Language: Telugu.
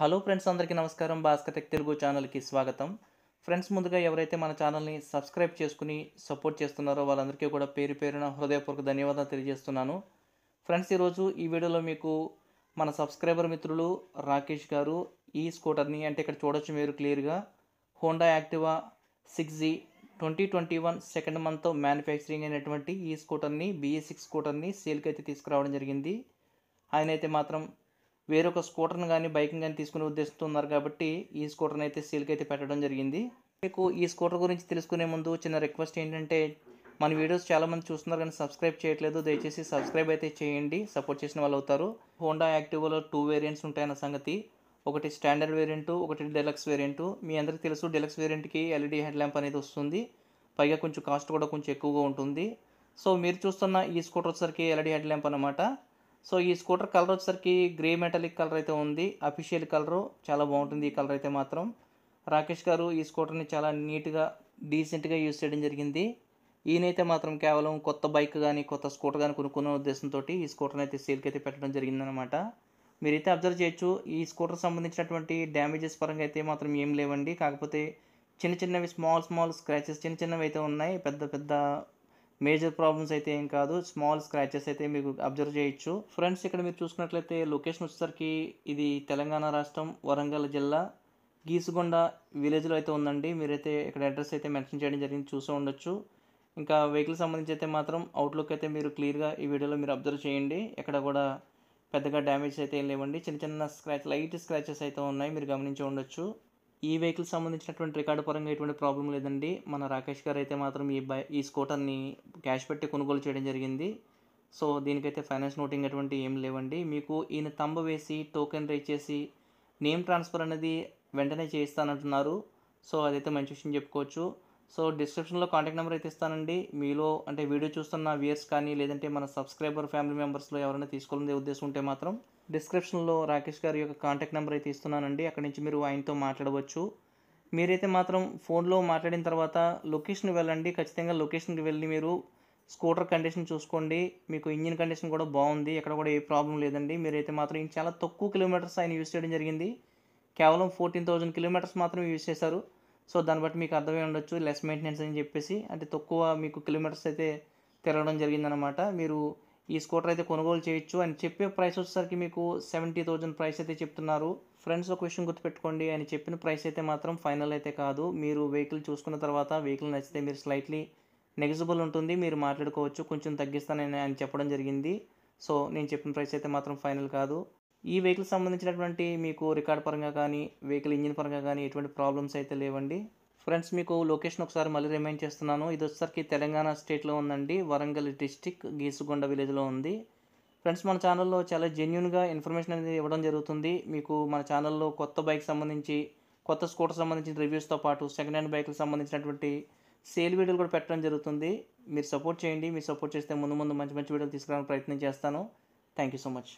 హలో ఫ్రెండ్స్ అందరికీ నమస్కారం టెక్ తెలుగు ఛానల్కి స్వాగతం ఫ్రెండ్స్ ముందుగా ఎవరైతే మన ఛానల్ని సబ్స్క్రైబ్ చేసుకుని సపోర్ట్ చేస్తున్నారో వాళ్ళందరికీ కూడా పేరు పేరున హృదయపూర్వక ధన్యవాదాలు తెలియజేస్తున్నాను ఫ్రెండ్స్ ఈరోజు ఈ వీడియోలో మీకు మన సబ్స్క్రైబర్ మిత్రులు రాకేష్ గారు ఈ స్కూటర్ని అంటే ఇక్కడ చూడొచ్చు మీరు క్లియర్గా Honda Activa six G twenty twenty one second month manufacturing అయినటువంటి ఈ స్కూటర్ని బిఈ సిక్స్ స్కూటర్ని సేల్కి అయితే తీసుకురావడం జరిగింది ఆయన అయితే మాత్రం వేరొక స్కూటర్ని కానీ బైక్ని కానీ తీసుకునే ఉద్దేశంతో ఉన్నారు కాబట్టి ఈ స్కూటర్ని అయితే సీల్కి అయితే పెట్టడం జరిగింది మీకు ఈ స్కూటర్ గురించి తెలుసుకునే ముందు చిన్న రిక్వెస్ట్ ఏంటంటే మన వీడియోస్ చాలామంది చూస్తున్నారు కానీ సబ్స్క్రైబ్ చేయట్లేదు దయచేసి సబ్స్క్రైబ్ అయితే చేయండి సపోర్ట్ చేసిన వాళ్ళు అవుతారు హోండా యాక్టివ్లో టూ వేరియంట్స్ ఉంటాయన్న సంగతి ఒకటి స్టాండర్డ్ వేరియంట్ ఒకటి డెలక్స్ వేరియంట్ మీ అందరికీ తెలుసు డెలక్స్ వేరియంట్కి ఎల్ఈడి హెడ్ ల్యాంప్ అనేది వస్తుంది పైగా కొంచెం కాస్ట్ కూడా కొంచెం ఎక్కువగా ఉంటుంది సో మీరు చూస్తున్న ఈ స్కూటర్ వచ్చేసరికి ఎల్ఈడి హెడ్ ల్యాంప్ అనమాట సో ఈ స్కూటర్ కలర్ వచ్చేసరికి గ్రే మెటాలిక్ కలర్ అయితే ఉంది అఫీషియల్ కలరు చాలా బాగుంటుంది ఈ కలర్ అయితే మాత్రం రాకేష్ గారు ఈ స్కూటర్ని చాలా నీట్గా డీసెంట్గా యూజ్ చేయడం జరిగింది ఈయనైతే మాత్రం కేవలం కొత్త బైక్ కానీ కొత్త స్కూటర్ కానీ కొనుక్కునే ఉద్దేశంతో ఈ స్కూటర్ని అయితే సేల్కి అయితే పెట్టడం జరిగిందనమాట మీరైతే అబ్జర్వ్ చేయొచ్చు ఈ స్కూటర్ సంబంధించినటువంటి డ్యామేజెస్ పరంగా అయితే మాత్రం ఏం లేవండి కాకపోతే చిన్న చిన్నవి స్మాల్ స్మాల్ స్క్రాచెస్ చిన్న చిన్నవి అయితే ఉన్నాయి పెద్ద పెద్ద మేజర్ ప్రాబ్లమ్స్ అయితే ఏం కాదు స్మాల్ స్క్రాచెస్ అయితే మీకు అబ్జర్వ్ చేయొచ్చు ఫ్రెండ్స్ ఇక్కడ మీరు చూసుకున్నట్లయితే లొకేషన్ వచ్చేసరికి ఇది తెలంగాణ రాష్ట్రం వరంగల్ జిల్లా గీసుగొండ విలేజ్లో అయితే ఉందండి మీరైతే ఇక్కడ అడ్రస్ అయితే మెన్షన్ చేయడం జరిగింది చూసే ఉండొచ్చు ఇంకా వెహికల్ సంబంధించి అయితే మాత్రం అవుట్లుక్ అయితే మీరు క్లియర్గా ఈ వీడియోలో మీరు అబ్జర్వ్ చేయండి ఎక్కడ కూడా పెద్దగా డ్యామేజ్ అయితే ఏం లేవండి చిన్న చిన్న స్క్రాచ్ లైట్ స్క్రాచెస్ అయితే ఉన్నాయి మీరు గమనించి ఉండొచ్చు ఈ వెహికల్ సంబంధించినటువంటి రికార్డు పరంగా ఎటువంటి ప్రాబ్లం లేదండి మన రాకేష్ గారు అయితే మాత్రం ఈ బై ఈ స్కూటర్ని క్యాష్ పెట్టి కొనుగోలు చేయడం జరిగింది సో దీనికైతే ఫైనాన్స్ నోటింగ్ అటువంటి ఏం లేవండి మీకు ఈయన తంబ వేసి టోకెన్ రేజ్ చేసి నేమ్ ట్రాన్స్ఫర్ అనేది వెంటనే చేయిస్తానంటున్నారు సో అదైతే మంచి విషయం చెప్పుకోవచ్చు సో డిస్క్రిప్షన్లో కాంటాక్ట్ నెంబర్ అయితే ఇస్తానండి మీలో అంటే వీడియో చూస్తున్న వ్యూయర్స్ కానీ లేదంటే మన సబ్స్క్రైబర్ ఫ్యామిలీ మెంబర్స్లో ఎవరైనా తీసుకోవాలనే ఉద్దేశం ఉంటే మాత్రం డిస్క్రిప్షన్లో రాకేష్ గారి యొక్క కాంటాక్ట్ నెంబర్ అయితే ఇస్తున్నానండి అక్కడి నుంచి మీరు ఆయనతో మాట్లాడవచ్చు మీరైతే మాత్రం ఫోన్లో మాట్లాడిన తర్వాత లొకేషన్ వెళ్ళండి ఖచ్చితంగా లొకేషన్కి వెళ్ళి మీరు స్కూటర్ కండిషన్ చూసుకోండి మీకు ఇంజిన్ కండిషన్ కూడా బాగుంది ఎక్కడ కూడా ఏ ప్రాబ్లం లేదండి మీరైతే మాత్రం చాలా తక్కువ కిలోమీటర్స్ ఆయన యూజ్ చేయడం జరిగింది కేవలం ఫోర్టీన్ థౌజండ్ కిలోమీటర్స్ మాత్రం యూజ్ చేశారు సో దాన్ని బట్టి మీకు అర్థమై ఉండొచ్చు లెస్ మెయింటెనెన్స్ అని చెప్పేసి అంటే తక్కువ మీకు కిలోమీటర్స్ అయితే తిరగడం జరిగిందనమాట మీరు ఈ స్కూటర్ అయితే కొనుగోలు చేయొచ్చు అని చెప్పే ప్రైస్ వచ్చేసరికి మీకు సెవెంటీ థౌజండ్ ప్రైస్ అయితే చెప్తున్నారు ఫ్రెండ్స్ ఒక విషయం గుర్తుపెట్టుకోండి అని చెప్పిన ప్రైస్ అయితే మాత్రం ఫైనల్ అయితే కాదు మీరు వెహికల్ చూసుకున్న తర్వాత వెహికల్ నచ్చితే మీరు స్లైట్లీ నెగిజిబుల్ ఉంటుంది మీరు మాట్లాడుకోవచ్చు కొంచెం తగ్గిస్తానని ఆయన చెప్పడం జరిగింది సో నేను చెప్పిన ప్రైస్ అయితే మాత్రం ఫైనల్ కాదు ఈ వెహికల్ సంబంధించినటువంటి మీకు రికార్డ్ పరంగా కానీ వెహికల్ ఇంజిన్ పరంగా కానీ ఎటువంటి ప్రాబ్లమ్స్ అయితే లేవండి ఫ్రెండ్స్ మీకు లొకేషన్ ఒకసారి మళ్ళీ రిమైండ్ చేస్తున్నాను ఇది వచ్చేసరికి తెలంగాణ స్టేట్లో ఉందండి వరంగల్ డిస్టిక్ గీసుగొండ విలేజ్లో ఉంది ఫ్రెండ్స్ మన ఛానల్లో చాలా జెన్యున్గా ఇన్ఫర్మేషన్ అనేది ఇవ్వడం జరుగుతుంది మీకు మన ఛానల్లో కొత్త బైక్ సంబంధించి కొత్త స్కూటర్ సంబంధించిన రివ్యూస్తో పాటు సెకండ్ హ్యాండ్ బైక్లకు సంబంధించినటువంటి సేల్ వీడియోలు కూడా పెట్టడం జరుగుతుంది మీరు సపోర్ట్ చేయండి మీరు సపోర్ట్ చేస్తే ముందు ముందు మంచి మంచి వీడియోలు తీసుకురావడానికి ప్రయత్నం చేస్తాను థ్యాంక్ యూ సో మచ్